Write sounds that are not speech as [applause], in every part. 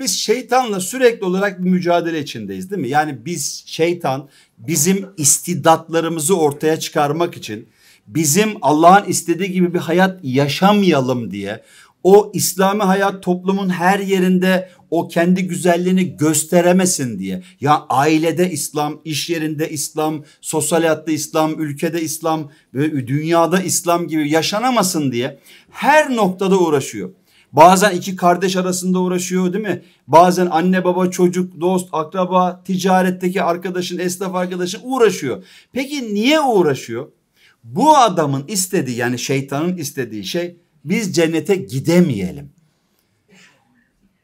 Biz şeytanla sürekli olarak bir mücadele içindeyiz değil mi? Yani biz şeytan bizim istidatlarımızı ortaya çıkarmak için bizim Allah'ın istediği gibi bir hayat yaşamayalım diye o İslami hayat toplumun her yerinde o kendi güzelliğini gösteremesin diye. Ya ailede İslam, iş yerinde İslam, sosyal hayatta İslam, ülkede İslam ve dünyada İslam gibi yaşanamasın diye her noktada uğraşıyor. Bazen iki kardeş arasında uğraşıyor değil mi? Bazen anne baba çocuk dost akraba ticaretteki arkadaşın esnaf arkadaşın uğraşıyor. Peki niye uğraşıyor? Bu adamın istediği yani şeytanın istediği şey biz cennete gidemeyelim.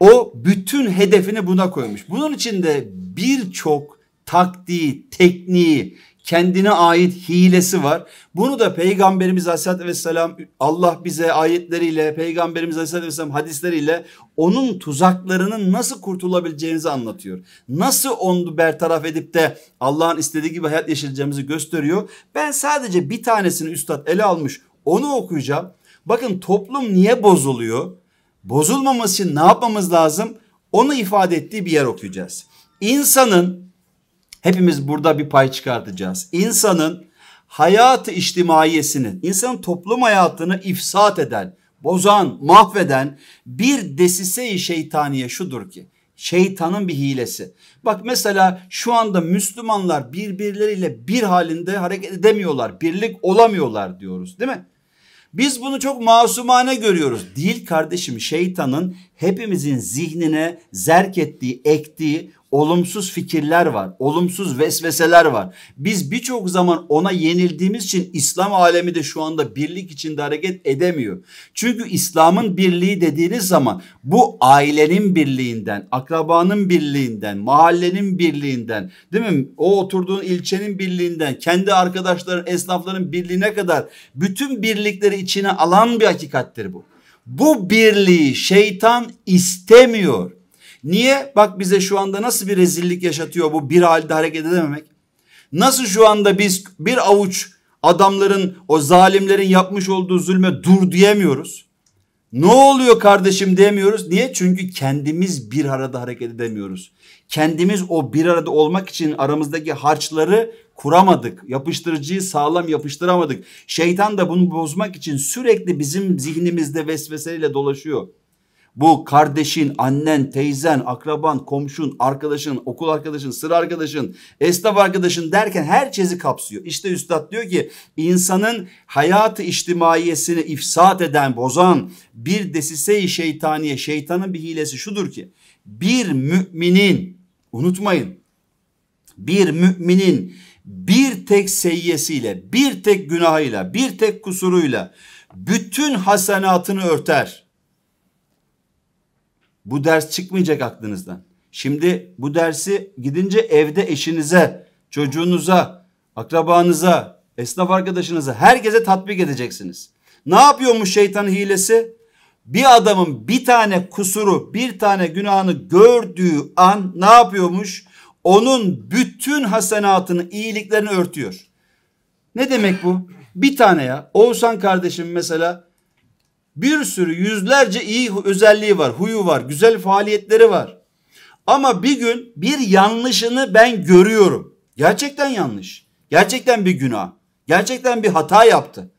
O bütün hedefini buna koymuş. Bunun için de birçok taktiği, tekniği kendine ait hilesi var. Bunu da Peygamberimiz Aleyhisselatü Vesselam Allah bize ayetleriyle, Peygamberimiz Aleyhisselatü Vesselam hadisleriyle onun tuzaklarının nasıl kurtulabileceğinizi anlatıyor. Nasıl onu bertaraf edip de Allah'ın istediği gibi hayat yaşayacağımızı gösteriyor. Ben sadece bir tanesini üstad ele almış onu okuyacağım. Bakın toplum niye bozuluyor? Bozulmaması için ne yapmamız lazım? Onu ifade ettiği bir yer okuyacağız. İnsanın Hepimiz burada bir pay çıkartacağız. İnsanın hayatı içtimaiyesini, insanın toplum hayatını ifsat eden, bozan, mahveden bir desise-i şeytaniye şudur ki şeytanın bir hilesi. Bak mesela şu anda Müslümanlar birbirleriyle bir halinde hareket edemiyorlar, birlik olamıyorlar diyoruz değil mi? Biz bunu çok masumane görüyoruz. Değil kardeşim şeytanın hepimizin zihnine zerk ettiği, ektiği olumsuz fikirler var, olumsuz vesveseler var. Biz birçok zaman ona yenildiğimiz için İslam alemi de şu anda birlik içinde hareket edemiyor. Çünkü İslam'ın birliği dediğiniz zaman bu ailenin birliğinden, akrabanın birliğinden, mahallenin birliğinden, değil mi? O oturduğun ilçenin birliğinden, kendi arkadaşların, esnafların birliğine kadar bütün birlikleri içine alan bir hakikattir bu. Bu birliği şeytan istemiyor. Niye? Bak bize şu anda nasıl bir rezillik yaşatıyor bu bir halde hareket edememek. Nasıl şu anda biz bir avuç adamların o zalimlerin yapmış olduğu zulme dur diyemiyoruz. Ne oluyor kardeşim diyemiyoruz. Niye? Çünkü kendimiz bir arada hareket edemiyoruz. Kendimiz o bir arada olmak için aramızdaki harçları kuramadık. Yapıştırıcıyı sağlam yapıştıramadık. Şeytan da bunu bozmak için sürekli bizim zihnimizde vesveseyle dolaşıyor. Bu kardeşin, annen, teyzen, akraban, komşun, arkadaşın, okul arkadaşın, sıra arkadaşın, esnaf arkadaşın derken herkesi kapsıyor. İşte üstad diyor ki insanın hayatı içtimaiyesini ifsat eden, bozan bir desise-i şeytaniye, şeytanın bir hilesi şudur ki bir müminin, unutmayın bir müminin bir tek seyyesiyle, bir tek günahıyla, bir tek kusuruyla bütün hasenatını örter. Bu ders çıkmayacak aklınızdan. Şimdi bu dersi gidince evde eşinize, çocuğunuza, akrabanıza, esnaf arkadaşınıza herkese tatbik edeceksiniz. Ne yapıyormuş şeytan hilesi? Bir adamın bir tane kusuru, bir tane günahını gördüğü an ne yapıyormuş? Onun bütün hasenatını, iyiliklerini örtüyor. Ne demek bu? Bir tane ya. Oğuzhan kardeşim mesela bir sürü yüzlerce iyi özelliği var, huyu var, güzel faaliyetleri var. Ama bir gün bir yanlışını ben görüyorum. Gerçekten yanlış. Gerçekten bir günah. Gerçekten bir hata yaptı.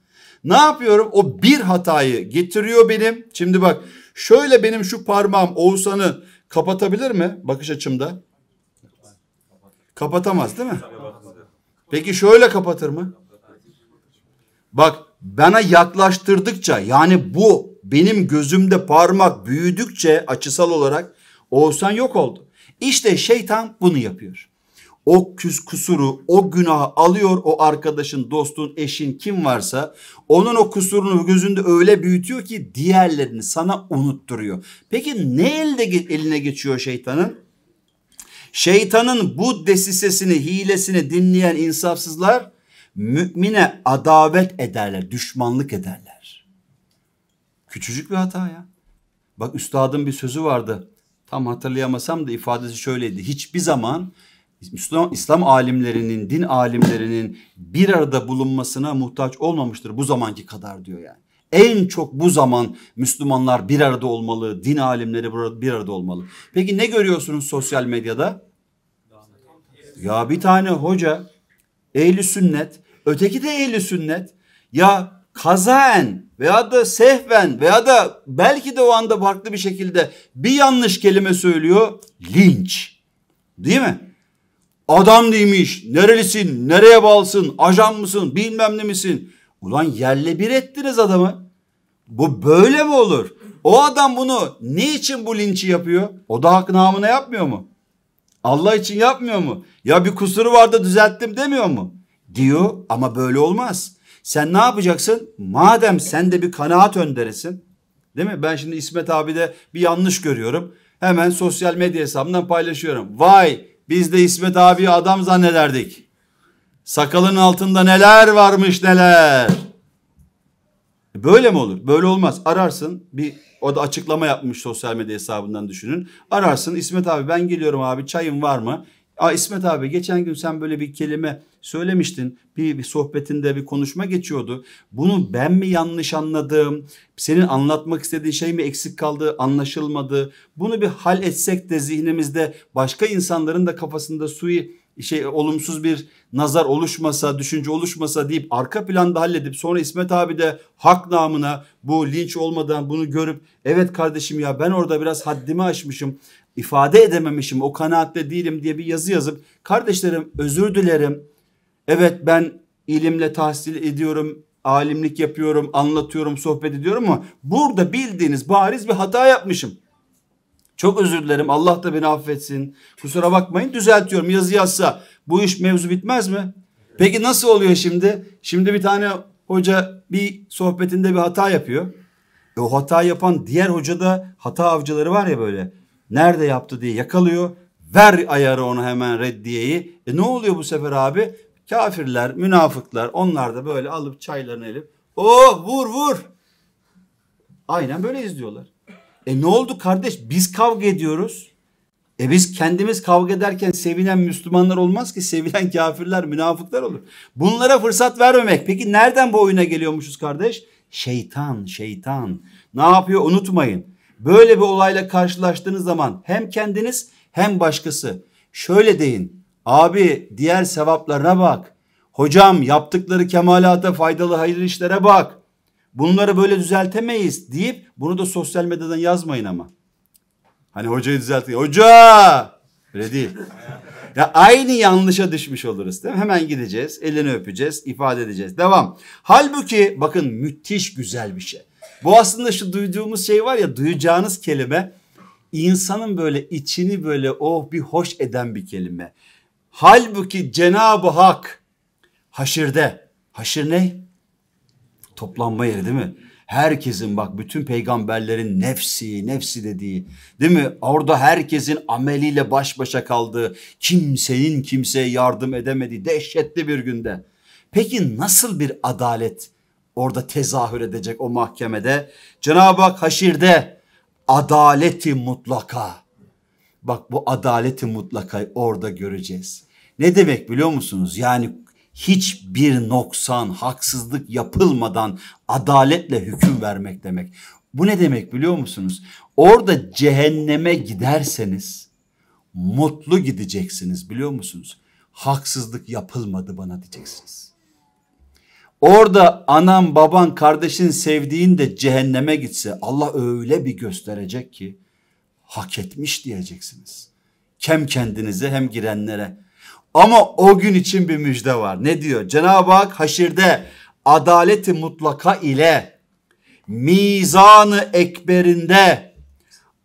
Ne yapıyorum? O bir hatayı getiriyor benim. Şimdi bak şöyle benim şu parmağım Oğuzhan'ı kapatabilir mi bakış açımda? Kapatamaz değil mi? Peki şöyle kapatır mı? Bak bana yaklaştırdıkça yani bu benim gözümde parmak büyüdükçe açısal olarak Oğuzhan yok oldu. İşte şeytan bunu yapıyor. O küs kusuru, o günahı alıyor o arkadaşın, dostun, eşin kim varsa onun o kusurunu gözünde öyle büyütüyor ki diğerlerini sana unutturuyor. Peki ne elde eline geçiyor şeytanın? Şeytanın bu desisesini, hilesini dinleyen insafsızlar mümine adavet ederler, düşmanlık ederler. Küçücük bir hata ya. Bak üstadın bir sözü vardı. Tam hatırlayamasam da ifadesi şöyleydi. Hiçbir zaman Müslüman, İslam alimlerinin, din alimlerinin bir arada bulunmasına muhtaç olmamıştır bu zamanki kadar diyor yani. En çok bu zaman Müslümanlar bir arada olmalı, din alimleri bir arada olmalı. Peki ne görüyorsunuz sosyal medyada? Ya bir tane hoca ehli sünnet Öteki de ehli sünnet. Ya kazaen veya da sehven veya da belki de o anda farklı bir şekilde bir yanlış kelime söylüyor. Linç. Değil mi? Adam değilmiş. Nerelisin? Nereye bağlısın? Ajan mısın? Bilmem ne misin? Ulan yerle bir ettiniz adamı. Bu böyle mi olur? O adam bunu ne için bu linçi yapıyor? O da hak namına yapmıyor mu? Allah için yapmıyor mu? Ya bir kusuru vardı düzelttim demiyor mu? diyor ama böyle olmaz. Sen ne yapacaksın? Madem sen de bir kanaat önderesin, Değil mi? Ben şimdi İsmet abi de bir yanlış görüyorum. Hemen sosyal medya hesabından paylaşıyorum. Vay biz de İsmet abi adam zannederdik. Sakalın altında neler varmış neler. Böyle mi olur? Böyle olmaz. Ararsın bir o da açıklama yapmış sosyal medya hesabından düşünün. Ararsın İsmet abi ben geliyorum abi çayın var mı? Aa, İsmet abi geçen gün sen böyle bir kelime söylemiştin. Bir, bir sohbetinde bir konuşma geçiyordu. Bunu ben mi yanlış anladım? Senin anlatmak istediğin şey mi eksik kaldı, anlaşılmadı? Bunu bir hal etsek de zihnimizde başka insanların da kafasında suyu şey olumsuz bir nazar oluşmasa, düşünce oluşmasa deyip arka planda halledip sonra İsmet abi de hak namına bu linç olmadan bunu görüp evet kardeşim ya ben orada biraz haddimi aşmışım ifade edememişim, o kanaatle değilim diye bir yazı yazıp kardeşlerim özür dilerim. Evet ben ilimle tahsil ediyorum, alimlik yapıyorum, anlatıyorum, sohbet ediyorum ama burada bildiğiniz bariz bir hata yapmışım. Çok özür dilerim Allah da beni affetsin. Kusura bakmayın düzeltiyorum yazı yazsa bu iş mevzu bitmez mi? Peki nasıl oluyor şimdi? Şimdi bir tane hoca bir sohbetinde bir hata yapıyor. E o hata yapan diğer hocada hata avcıları var ya böyle Nerede yaptı diye yakalıyor. Ver ayarı onu hemen reddiyeyi. E ne oluyor bu sefer abi? Kafirler, münafıklar onlar da böyle alıp çaylarını elip oh vur vur. Aynen böyle izliyorlar. E ne oldu kardeş? Biz kavga ediyoruz. E biz kendimiz kavga ederken sevinen Müslümanlar olmaz ki sevilen kafirler, münafıklar olur. Bunlara fırsat vermemek. Peki nereden bu oyuna geliyormuşuz kardeş? Şeytan, şeytan. Ne yapıyor unutmayın. Böyle bir olayla karşılaştığınız zaman hem kendiniz hem başkası şöyle deyin. Abi diğer sevaplarına bak. Hocam yaptıkları kemalata faydalı hayırlı işlere bak. Bunları böyle düzeltemeyiz deyip bunu da sosyal medyadan yazmayın ama. Hani hocayı düzeltin. Hoca! Öyle değil. Ya aynı yanlışa düşmüş oluruz değil mi? Hemen gideceğiz, elini öpeceğiz, ifade edeceğiz. Devam. Halbuki bakın müthiş güzel bir şey. Bu aslında şu duyduğumuz şey var ya duyacağınız kelime insanın böyle içini böyle oh bir hoş eden bir kelime. Halbuki Cenab-ı Hak haşirde. Haşir ne? Toplanma yeri değil mi? herkesin bak bütün peygamberlerin nefsi nefsi dediği değil mi? Orada herkesin ameliyle baş başa kaldığı kimsenin kimseye yardım edemediği dehşetli bir günde. Peki nasıl bir adalet orada tezahür edecek o mahkemede. Cenab-ı Hak haşirde adaleti mutlaka. Bak bu adaleti mutlaka orada göreceğiz. Ne demek biliyor musunuz? Yani hiçbir noksan, haksızlık yapılmadan adaletle hüküm vermek demek. Bu ne demek biliyor musunuz? Orada cehenneme giderseniz mutlu gideceksiniz biliyor musunuz? Haksızlık yapılmadı bana diyeceksiniz. Orada anan baban kardeşin sevdiğin de cehenneme gitse Allah öyle bir gösterecek ki hak etmiş diyeceksiniz. Hem kendinize hem girenlere. Ama o gün için bir müjde var. Ne diyor? Cenab-ı Hak haşirde adaleti mutlaka ile mizanı ekberinde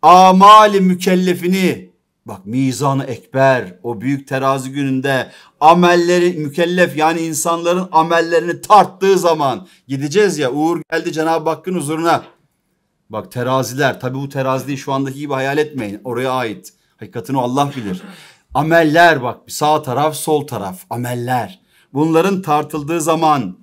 amali mükellefini Bak mizanı ekber o büyük terazi gününde amelleri mükellef yani insanların amellerini tarttığı zaman gideceğiz ya Uğur geldi Cenab-ı Hakk'ın huzuruna. Bak teraziler tabi bu teraziyi şu andaki gibi hayal etmeyin oraya ait. Hakikatini Allah bilir. Ameller bak sağ taraf sol taraf ameller. Bunların tartıldığı zaman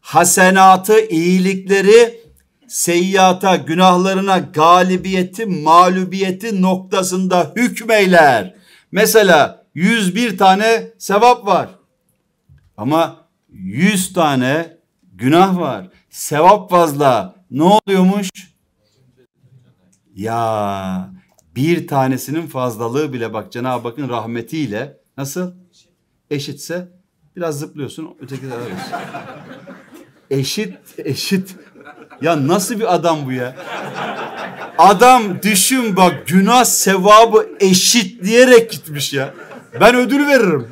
hasenatı iyilikleri seyyata, günahlarına galibiyeti, mağlubiyeti noktasında hükmeyler. Mesela 101 tane sevap var. Ama 100 tane günah var. Sevap fazla. Ne oluyormuş? Ya bir tanesinin fazlalığı bile bak Cenab-ı Hakk'ın rahmetiyle nasıl? Eşitse biraz zıplıyorsun öteki tarafa Eşit, eşit ya nasıl bir adam bu ya? Adam düşün bak günah sevabı eşitleyerek gitmiş ya. Ben ödül veririm.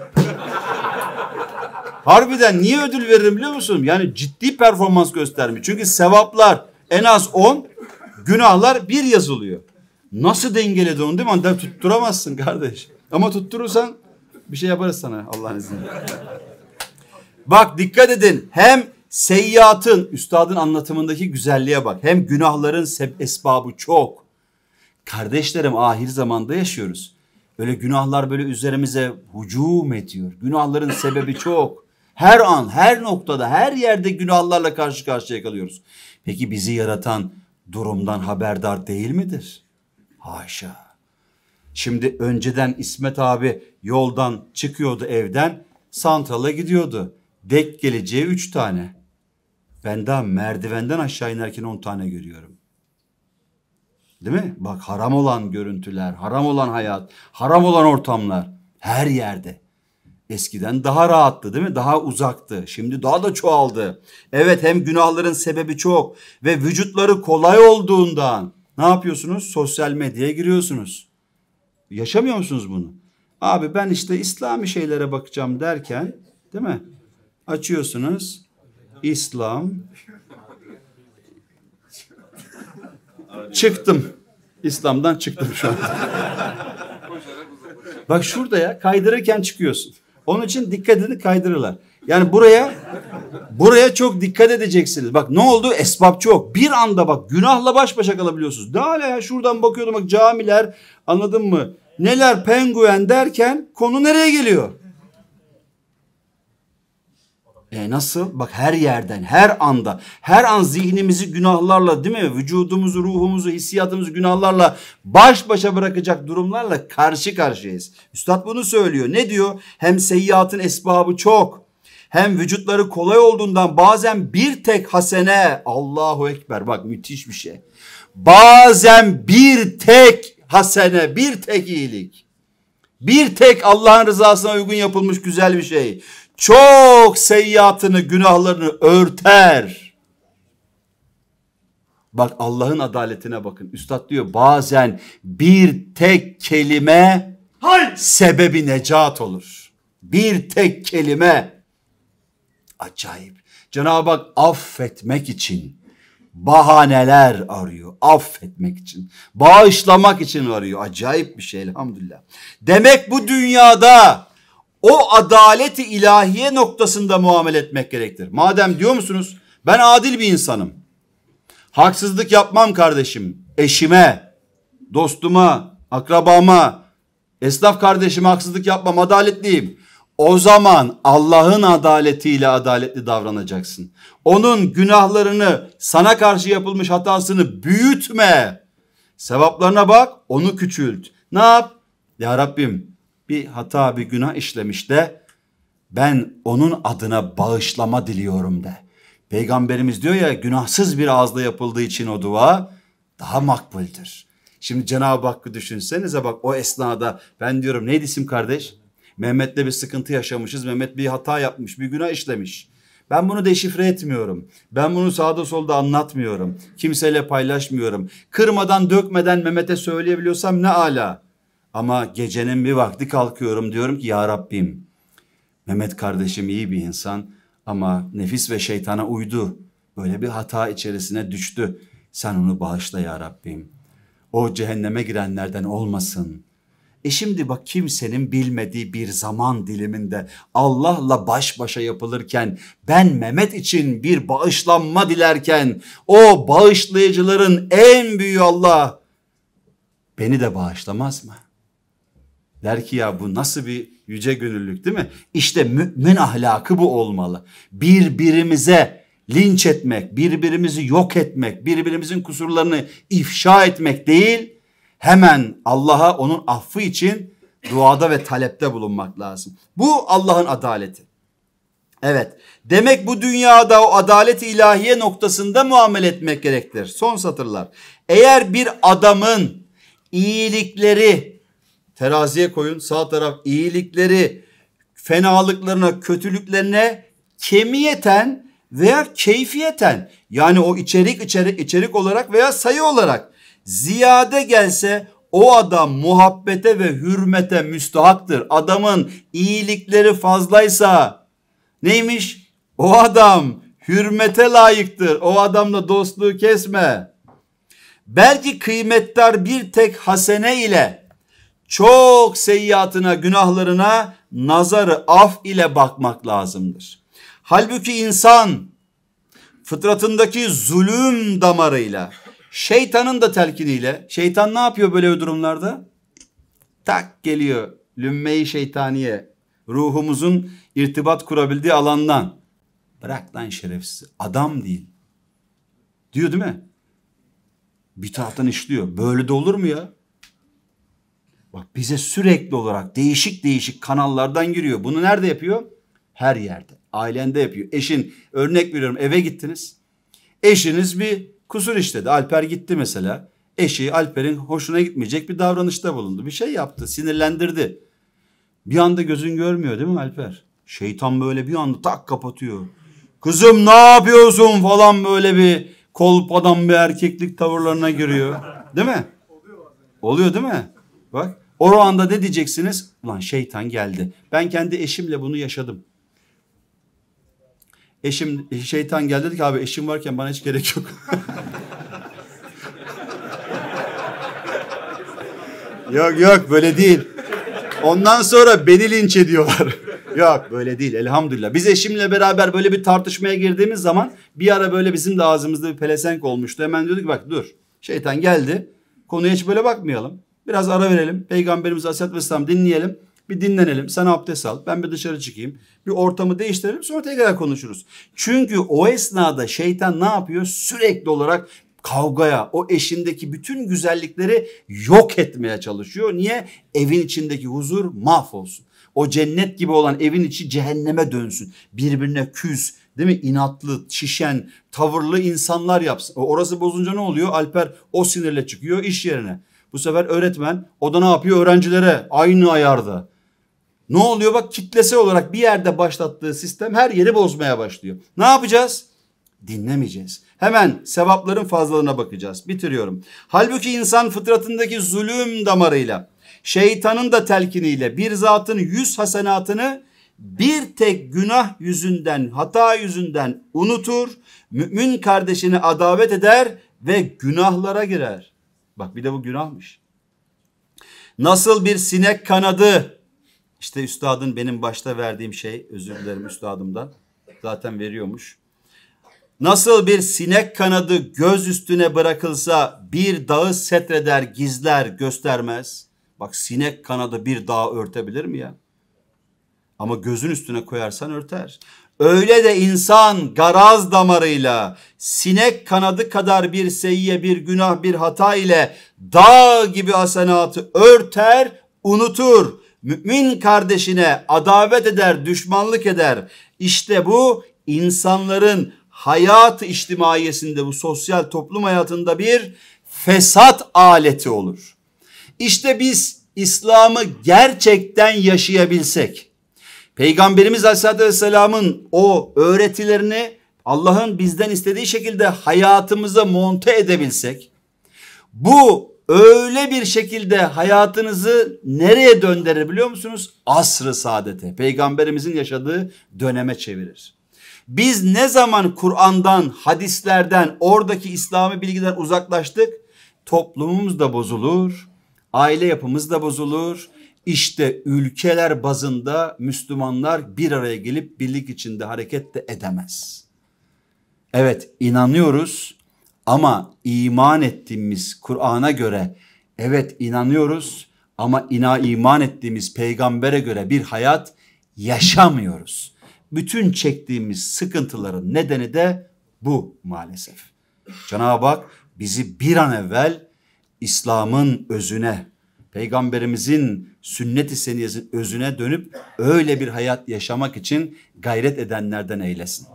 Harbiden niye ödül veririm biliyor musun? Yani ciddi performans göstermiş. Çünkü sevaplar en az 10, günahlar 1 yazılıyor. Nasıl dengeledi onu değil mi? Hani tutturamazsın kardeş. Ama tutturursan bir şey yaparız sana Allah'ın izniyle. Bak dikkat edin. Hem Seyyatın, üstadın anlatımındaki güzelliğe bak. Hem günahların esbabı çok. Kardeşlerim ahir zamanda yaşıyoruz. Böyle günahlar böyle üzerimize hücum ediyor. Günahların sebebi çok. Her an, her noktada, her yerde günahlarla karşı karşıya kalıyoruz. Peki bizi yaratan durumdan haberdar değil midir? Haşa. Şimdi önceden İsmet abi yoldan çıkıyordu evden, santrala gidiyordu. Dek geleceği üç tane. Ben daha merdivenden aşağı inerken 10 tane görüyorum. Değil mi? Bak haram olan görüntüler, haram olan hayat, haram olan ortamlar her yerde. Eskiden daha rahattı değil mi? Daha uzaktı. Şimdi daha da çoğaldı. Evet hem günahların sebebi çok ve vücutları kolay olduğundan ne yapıyorsunuz? Sosyal medyaya giriyorsunuz. Yaşamıyor musunuz bunu? Abi ben işte İslami şeylere bakacağım derken değil mi? Açıyorsunuz İslam çıktım. İslam'dan çıktım şu an. Bak şurada ya kaydırırken çıkıyorsun. Onun için dikkatini kaydırırlar. Yani buraya buraya çok dikkat edeceksiniz. Bak ne oldu? Esbab çok. Bir anda bak günahla baş başa kalabiliyorsunuz. Ne hala ya şuradan bakıyordum bak camiler anladın mı? Neler penguen derken konu nereye geliyor? E nasıl? Bak her yerden, her anda, her an zihnimizi günahlarla değil mi? Vücudumuzu, ruhumuzu, hissiyatımızı günahlarla baş başa bırakacak durumlarla karşı karşıyayız. Üstad bunu söylüyor. Ne diyor? Hem seyyiatın esbabı çok. Hem vücutları kolay olduğundan bazen bir tek hasene Allahu Ekber bak müthiş bir şey. Bazen bir tek hasene bir tek iyilik. Bir tek Allah'ın rızasına uygun yapılmış güzel bir şey çok seyyatını günahlarını örter. Bak Allah'ın adaletine bakın. Üstad diyor bazen bir tek kelime Hayır. sebebi necat olur. Bir tek kelime. Acayip. Cenab-ı Hak affetmek için bahaneler arıyor. Affetmek için, bağışlamak için arıyor. Acayip bir şey elhamdülillah. Demek bu dünyada o adaleti ilahiye noktasında muamele etmek gerektir. Madem diyor musunuz ben adil bir insanım. Haksızlık yapmam kardeşim. Eşime, dostuma, akrabama, esnaf kardeşime haksızlık yapmam adaletliyim. O zaman Allah'ın adaletiyle adaletli davranacaksın. Onun günahlarını sana karşı yapılmış hatasını büyütme. Sevaplarına bak onu küçült. Ne yap? Ya Rabbim bir hata bir günah işlemiş de ben onun adına bağışlama diliyorum de. Peygamberimiz diyor ya günahsız bir ağızla yapıldığı için o dua daha makbuldür. Şimdi Cenab-ı Hakk'ı düşünsenize bak o esnada ben diyorum neydi isim kardeş? Mehmet'le bir sıkıntı yaşamışız. Mehmet bir hata yapmış, bir günah işlemiş. Ben bunu deşifre etmiyorum. Ben bunu sağda solda anlatmıyorum. Kimseyle paylaşmıyorum. Kırmadan dökmeden Mehmet'e söyleyebiliyorsam ne ala. Ama gecenin bir vakti kalkıyorum diyorum ki ya Rabbim Mehmet kardeşim iyi bir insan ama nefis ve şeytana uydu. Böyle bir hata içerisine düştü. Sen onu bağışla ya Rabbim. O cehenneme girenlerden olmasın. E şimdi bak kimsenin bilmediği bir zaman diliminde Allah'la baş başa yapılırken ben Mehmet için bir bağışlanma dilerken o bağışlayıcıların en büyüğü Allah beni de bağışlamaz mı? Der ki ya bu nasıl bir yüce gönüllülük değil mi? İşte mümin ahlakı bu olmalı. Birbirimize linç etmek, birbirimizi yok etmek, birbirimizin kusurlarını ifşa etmek değil, hemen Allah'a onun affı için duada ve talepte bulunmak lazım. Bu Allah'ın adaleti. Evet demek bu dünyada o adalet ilahiye noktasında muamele etmek gerektir. Son satırlar. Eğer bir adamın iyilikleri teraziye koyun. Sağ taraf iyilikleri, fenalıklarına, kötülüklerine kemiyeten veya keyfiyeten yani o içerik içerik içerik olarak veya sayı olarak ziyade gelse o adam muhabbete ve hürmete müstahaktır. Adamın iyilikleri fazlaysa neymiş? O adam hürmete layıktır. O adamla dostluğu kesme. Belki kıymetdar bir tek hasene ile çok seyyiatına, günahlarına nazarı af ile bakmak lazımdır. Halbuki insan fıtratındaki zulüm damarıyla, şeytanın da telkiniyle, şeytan ne yapıyor böyle durumlarda? Tak geliyor lümmeyi şeytaniye, ruhumuzun irtibat kurabildiği alandan. Bırak lan şerefsiz, adam değil. Diyor değil mi? Bir taraftan işliyor. Böyle de olur mu ya? Bak bize sürekli olarak değişik değişik kanallardan giriyor. Bunu nerede yapıyor? Her yerde. Ailende yapıyor. Eşin örnek veriyorum eve gittiniz. Eşiniz bir kusur işledi. Alper gitti mesela. Eşi Alper'in hoşuna gitmeyecek bir davranışta bulundu. Bir şey yaptı. Sinirlendirdi. Bir anda gözün görmüyor değil mi Alper? Şeytan böyle bir anda tak kapatıyor. Kızım ne yapıyorsun falan böyle bir kolpadan bir erkeklik tavırlarına giriyor. Değil mi? Oluyor değil mi? Bak o anda ne diyeceksiniz? Ulan şeytan geldi. Ben kendi eşimle bunu yaşadım. Eşim şeytan geldi dedi ki abi eşim varken bana hiç gerek yok. [laughs] yok yok böyle değil. Ondan sonra beni linç ediyorlar. [laughs] yok böyle değil elhamdülillah. Biz eşimle beraber böyle bir tartışmaya girdiğimiz zaman bir ara böyle bizim de ağzımızda bir pelesenk olmuştu. Hemen diyorduk bak dur şeytan geldi konuya hiç böyle bakmayalım. Biraz ara verelim. Peygamberimiz Aleyhisselatü Vesselam dinleyelim. Bir dinlenelim. Sen abdest al. Ben bir dışarı çıkayım. Bir ortamı değiştirelim. Sonra tekrar konuşuruz. Çünkü o esnada şeytan ne yapıyor? Sürekli olarak kavgaya, o eşindeki bütün güzellikleri yok etmeye çalışıyor. Niye? Evin içindeki huzur mahvolsun. O cennet gibi olan evin içi cehenneme dönsün. Birbirine küs, değil mi? İnatlı, şişen, tavırlı insanlar yapsın. Orası bozunca ne oluyor? Alper o sinirle çıkıyor iş yerine. Bu sefer öğretmen o da ne yapıyor öğrencilere aynı ayarda. Ne oluyor bak kitlesel olarak bir yerde başlattığı sistem her yeri bozmaya başlıyor. Ne yapacağız? Dinlemeyeceğiz. Hemen sevapların fazlalığına bakacağız. Bitiriyorum. Halbuki insan fıtratındaki zulüm damarıyla, şeytanın da telkiniyle bir zatın yüz hasenatını bir tek günah yüzünden, hata yüzünden unutur, mümin kardeşini adavet eder ve günahlara girer. Bak bir de bu günahmış. Nasıl bir sinek kanadı. İşte üstadın benim başta verdiğim şey özür dilerim üstadımdan. Zaten veriyormuş. Nasıl bir sinek kanadı göz üstüne bırakılsa bir dağı setreder gizler göstermez. Bak sinek kanadı bir dağı örtebilir mi ya? Ama gözün üstüne koyarsan örter. Öyle de insan garaz damarıyla sinek kanadı kadar bir seyye, bir günah bir hata ile dağ gibi hasenatı örter unutur. Mümin kardeşine adavet eder düşmanlık eder. İşte bu insanların hayat içtimaiyesinde bu sosyal toplum hayatında bir fesat aleti olur. İşte biz İslam'ı gerçekten yaşayabilsek Peygamberimiz Aleyhisselatü Vesselam'ın o öğretilerini Allah'ın bizden istediği şekilde hayatımıza monte edebilsek bu öyle bir şekilde hayatınızı nereye döndürür biliyor musunuz? Asrı saadete, peygamberimizin yaşadığı döneme çevirir. Biz ne zaman Kur'an'dan, hadislerden, oradaki İslami bilgiden uzaklaştık, toplumumuz da bozulur, aile yapımız da bozulur, işte ülkeler bazında Müslümanlar bir araya gelip birlik içinde hareket de edemez. Evet inanıyoruz ama iman ettiğimiz Kur'an'a göre evet inanıyoruz ama ina iman ettiğimiz peygambere göre bir hayat yaşamıyoruz. Bütün çektiğimiz sıkıntıların nedeni de bu maalesef. Cenab-ı Hak bizi bir an evvel İslam'ın özüne, Peygamberimizin sünnet-i seniyesinin özüne dönüp öyle bir hayat yaşamak için gayret edenlerden eylesin.